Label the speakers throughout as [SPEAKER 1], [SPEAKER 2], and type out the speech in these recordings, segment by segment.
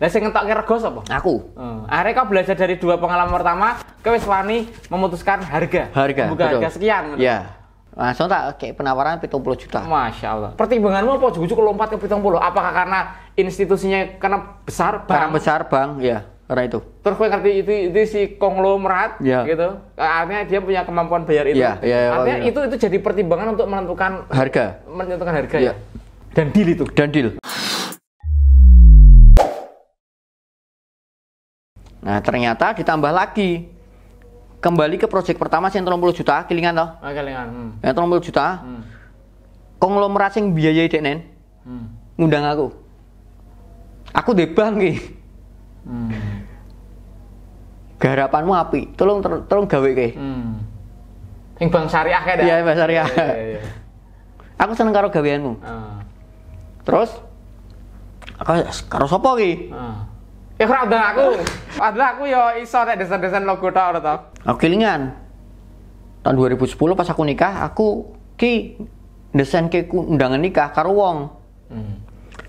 [SPEAKER 1] Lah sing ngetokke rego sapa? Aku. Hmm. Akhirnya kau belajar dari dua pengalaman pertama, kau wis wani memutuskan harga. Harga. Bukan harga sekian. Iya. Yeah.
[SPEAKER 2] Langsung tak kayak penawaran 70 juta. Masya Allah. Pertimbanganmu apa juga
[SPEAKER 1] lompat ke 70? Apakah karena institusinya karena besar bang? Karena
[SPEAKER 2] besar bang, ya. Karena itu.
[SPEAKER 1] Terus gue ngerti itu itu si konglomerat ya. gitu. Artinya dia punya kemampuan bayar itu. Ya,
[SPEAKER 2] iya, ya, Artinya iya. itu
[SPEAKER 1] itu jadi pertimbangan untuk menentukan harga. Menentukan harga ya. ya?
[SPEAKER 2] Dan deal itu. Dan deal. Nah, ternyata ditambah lagi. Kembali ke proyek pertama sing 30 juta kelingan toh.
[SPEAKER 1] Ah, kelingan. Hmm.
[SPEAKER 2] Yang 30 juta. Hmm. Konglomerat sing biayai dek nen. Hmm. Ngundang aku. Aku debang ki. Hmm. Garapanmu api, tolong ter, tolong gawe ke. Hmm.
[SPEAKER 1] Sing bang syariah kae Iya, bang syariah. Ya, ya,
[SPEAKER 2] Aku seneng karo gaweanmu. Uh. Terus aku karo sapa ki? Uh. Ya ora udah aku.
[SPEAKER 1] padahal aku yo ya iso nek desain-desain logo tok ora to.
[SPEAKER 2] Aku kelingan. Tahun 2010 pas aku nikah, aku ki desain ki undangan nikah karo wong. Hmm.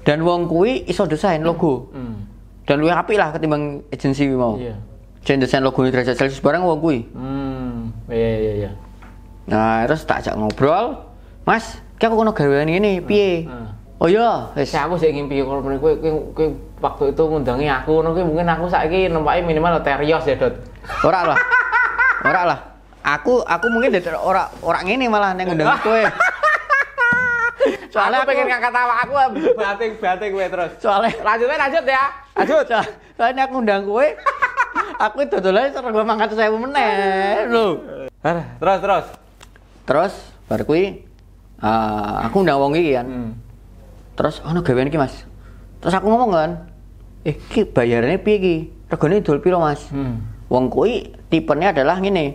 [SPEAKER 2] Dan wong kuwi iso desain logo. Hmm. Dan luwih apik lah ketimbang agensi mau. Iya. Yeah. desain logo Derajat Celsius barang wong kuwi. Hmm. Iya iya iya. Nah, terus tak ajak ngobrol. Mas, ki aku kono gawean ngene, piye? Hmm. hmm. Oh
[SPEAKER 1] iya, ya, wis aku sih ngimpi kalau mrene kowe waktu itu ngundangi aku nanti mungkin aku sakit
[SPEAKER 2] nempake minimal terios ya, Dot. Ora lah. Ora lah. Aku aku mungkin dari orang orang ini malah yang ngundang kue. Soalnya aku, aku pengen ngangkat tawa aku batik-batik kue terus. Soalnya lanjutnya lanjut ya. Lanjut. Soalnya aku ngundang kue, aku itu dodolane cara serba mangkat saya meneh lu. Terus terus. Terus Baru kue, uh, ah, aku undang wong iki kan. Hmm terus oh no gawean ki mas terus aku ngomong kan eh ki bayarnya piye ki regane dol piro mas hmm. wong kuwi tipenya adalah ngene eh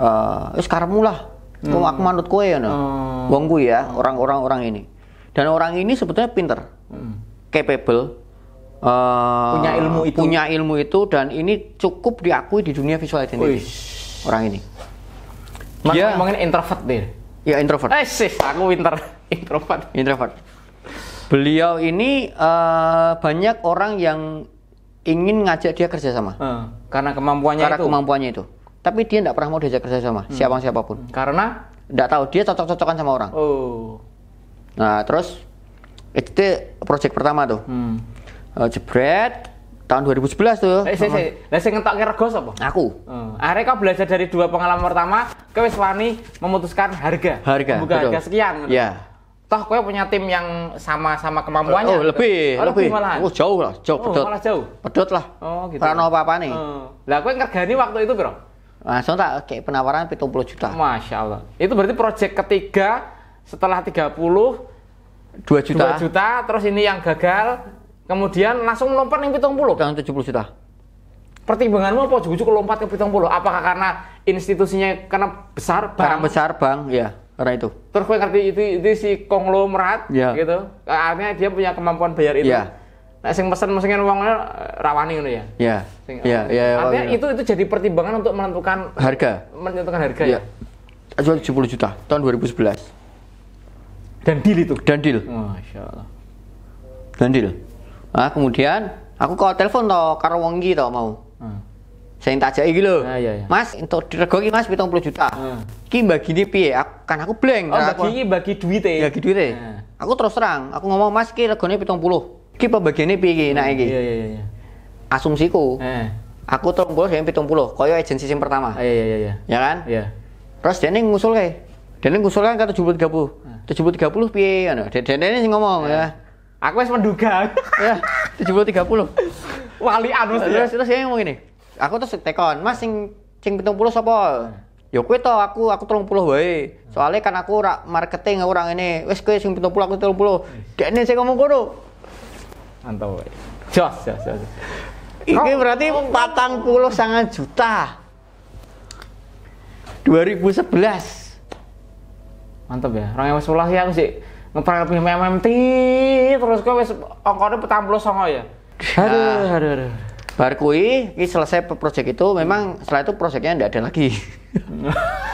[SPEAKER 2] uh, sekarang mulah hmm. aku manut kue ya no. hmm. Oh. wong kuwi ya orang-orang orang ini dan orang ini sebetulnya pinter hmm. capable uh, punya ilmu itu punya ilmu itu dan ini cukup diakui di dunia visual identity Uish. orang ini Mas, dia ngomongin introvert deh ya introvert eh sih aku pinter introvert introvert beliau ini uh, banyak orang yang ingin ngajak dia kerjasama uh, eh, karena kemampuannya karena itu. kemampuannya itu tapi dia tidak pernah mau diajak kerjasama hmm. siapa siapapun karena tidak tahu dia cocok-cocokan sama orang oh nah terus itu project pertama tuh hmm. uh, jebret tahun 2011 tuh. Eh, sih, sih.
[SPEAKER 1] Lah sing ngetok regos apa? Aku. Hmm. Akhirnya kau belajar dari dua pengalaman pertama, kau wis memutuskan harga.
[SPEAKER 2] Harga. Buka harga sekian. Iya
[SPEAKER 1] toh kowe punya tim yang sama-sama kemampuannya. Oh, lebih, oh, lebih. Malah. Oh, jauh
[SPEAKER 2] lah, jauh oh, pedot. Malah
[SPEAKER 1] jauh. Pedot lah. Oh, gitu. Karena apa-apa nih. Oh. Lah kowe ngergani waktu itu, Bro?
[SPEAKER 2] Langsung tak kayak penawaran 70
[SPEAKER 1] juta. Masya Allah. Itu berarti proyek ketiga setelah 30 2 juta. 2 juta, terus ini yang gagal, kemudian langsung melompat yang 70. Dan 70 juta. Pertimbanganmu apa juga lompat ke 70? Apakah karena institusinya karena besar, Bang? Karena
[SPEAKER 2] besar, Bang, ya karena itu.
[SPEAKER 1] Terus gue ngerti itu itu si konglomerat yeah. gitu. Artinya dia punya kemampuan bayar itu. Yeah. Nah, sing pesen mesengen uangnya rawani ini ya. Iya. iya. Iya, iya. Artinya iya. itu itu jadi pertimbangan untuk menentukan harga. Menentukan harga yeah.
[SPEAKER 2] ya. Jual 70 juta tahun 2011. Dan deal itu. Dan deal. Masya Allah. Dan deal. Nah, kemudian aku kok telepon toh karo wong iki mau. Hmm. Saya tak jai gitu. Ah, iya, iya. Mas, untuk diregoki mas Mas puluh juta. Ah. Iki bagine piye? Kan aku blank. Oh, bagi iki bagi duit ya Bagi duwite. Ah. Aku terus terang, aku ngomong Mas iki regane 70. Iki pembagiane piye iki nek iki? Iya, iya, iya, iya. Asumsiku. Eh. Aku puluh saya sampai puluh kaya agensi yang pertama. Ah, iya, iya, iya. Ya kan? Iya. Terus dia ngusul kayak Dia ini ngusul kan ke 70 730 70 30 piye ngono. ini sing ngomong eh. ya. Aku wis menduga. ya, 730 Wali anus terus ya. terus dia ngomong ini aku terus tekon mas sing sing pitung puluh sopo hmm. Yo kue to aku aku tolong puluh wae hmm. soalnya kan aku rak marketing orang ini wes kue sing pitung puluh aku tolong puluh kayak ini saya ngomong kudu
[SPEAKER 1] mantap wae jos jos jos
[SPEAKER 2] ini berarti patang puluh sangat juta
[SPEAKER 1] 2011 mantep ya orang yang sulah ya aku sih ngeprank MMT terus gue wes ongkone petang puluh songo ya
[SPEAKER 2] nah. aduh aduh aduh bar kui ini selesai proyek itu memang setelah itu proyeknya tidak ada lagi